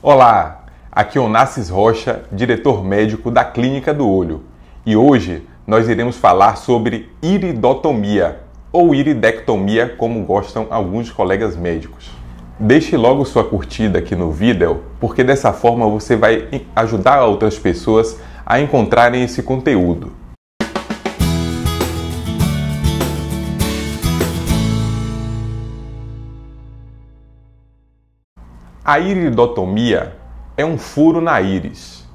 Olá, aqui é o Nassis Rocha, diretor médico da Clínica do Olho, e hoje nós iremos falar sobre iridotomia ou iridectomia, como gostam alguns colegas médicos. Deixe logo sua curtida aqui no vídeo, porque dessa forma você vai ajudar outras pessoas a encontrarem esse conteúdo. A iridotomia é um furo na íris.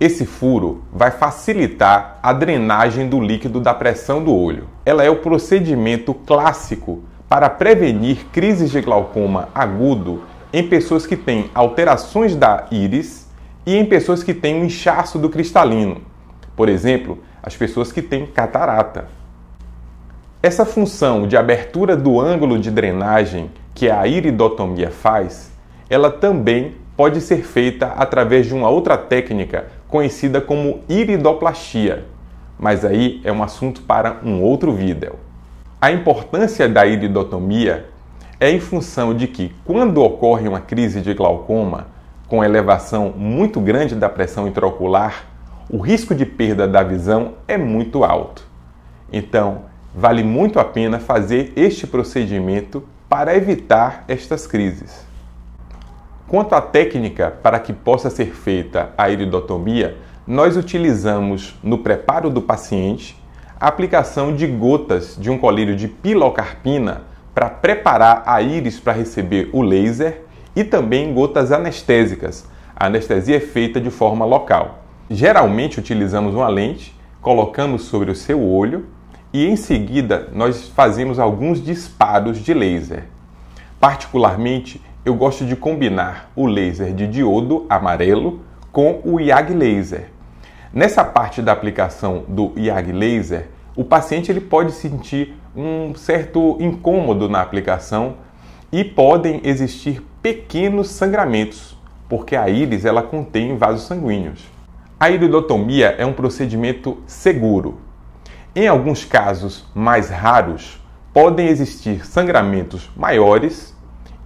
Esse furo vai facilitar a drenagem do líquido da pressão do olho. Ela é o procedimento clássico para prevenir crises de glaucoma agudo em pessoas que têm alterações da íris e em pessoas que têm um inchaço do cristalino, por exemplo, as pessoas que têm catarata. Essa função de abertura do ângulo de drenagem que a iridotomia faz ela também pode ser feita através de uma outra técnica conhecida como iridoplastia. Mas aí é um assunto para um outro vídeo. A importância da iridotomia é em função de que, quando ocorre uma crise de glaucoma com elevação muito grande da pressão intraocular, o risco de perda da visão é muito alto. Então, vale muito a pena fazer este procedimento para evitar estas crises. Quanto à técnica para que possa ser feita a iridotomia, nós utilizamos no preparo do paciente a aplicação de gotas de um colírio de pilocarpina para preparar a íris para receber o laser e também gotas anestésicas. A anestesia é feita de forma local. Geralmente utilizamos uma lente, colocamos sobre o seu olho e em seguida nós fazemos alguns disparos de laser. Particularmente, eu gosto de combinar o laser de diodo amarelo com o IAG laser. Nessa parte da aplicação do IAG laser, o paciente ele pode sentir um certo incômodo na aplicação e podem existir pequenos sangramentos, porque a íris ela contém vasos sanguíneos. A iridotomia é um procedimento seguro. Em alguns casos mais raros, podem existir sangramentos maiores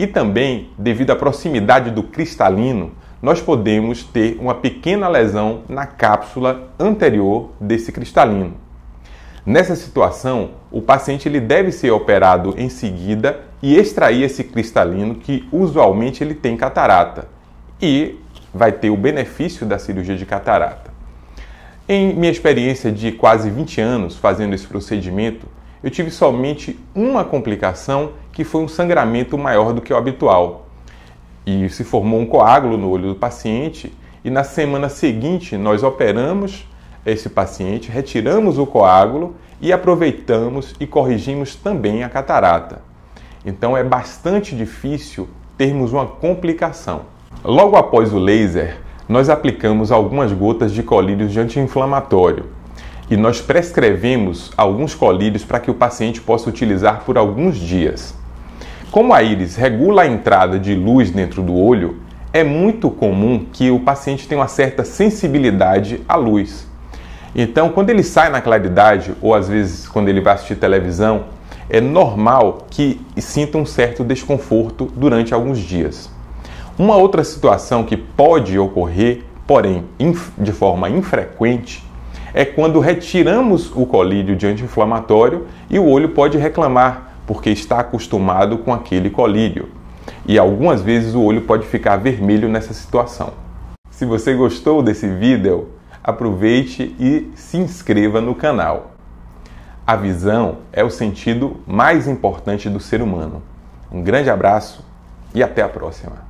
e também, devido à proximidade do cristalino, nós podemos ter uma pequena lesão na cápsula anterior desse cristalino. Nessa situação, o paciente ele deve ser operado em seguida e extrair esse cristalino que usualmente ele tem catarata e vai ter o benefício da cirurgia de catarata. Em minha experiência de quase 20 anos fazendo esse procedimento, eu tive somente uma complicação que foi um sangramento maior do que o habitual. E se formou um coágulo no olho do paciente, e na semana seguinte nós operamos esse paciente, retiramos o coágulo e aproveitamos e corrigimos também a catarata. Então é bastante difícil termos uma complicação. Logo após o laser, nós aplicamos algumas gotas de colírios de anti-inflamatório e nós prescrevemos alguns colírios para que o paciente possa utilizar por alguns dias. Como a íris regula a entrada de luz dentro do olho, é muito comum que o paciente tenha uma certa sensibilidade à luz. Então, quando ele sai na claridade, ou às vezes quando ele vai assistir televisão, é normal que sinta um certo desconforto durante alguns dias. Uma outra situação que pode ocorrer, porém de forma infrequente, é quando retiramos o colírio de anti-inflamatório e o olho pode reclamar porque está acostumado com aquele colírio. E algumas vezes o olho pode ficar vermelho nessa situação. Se você gostou desse vídeo, aproveite e se inscreva no canal. A visão é o sentido mais importante do ser humano. Um grande abraço e até a próxima!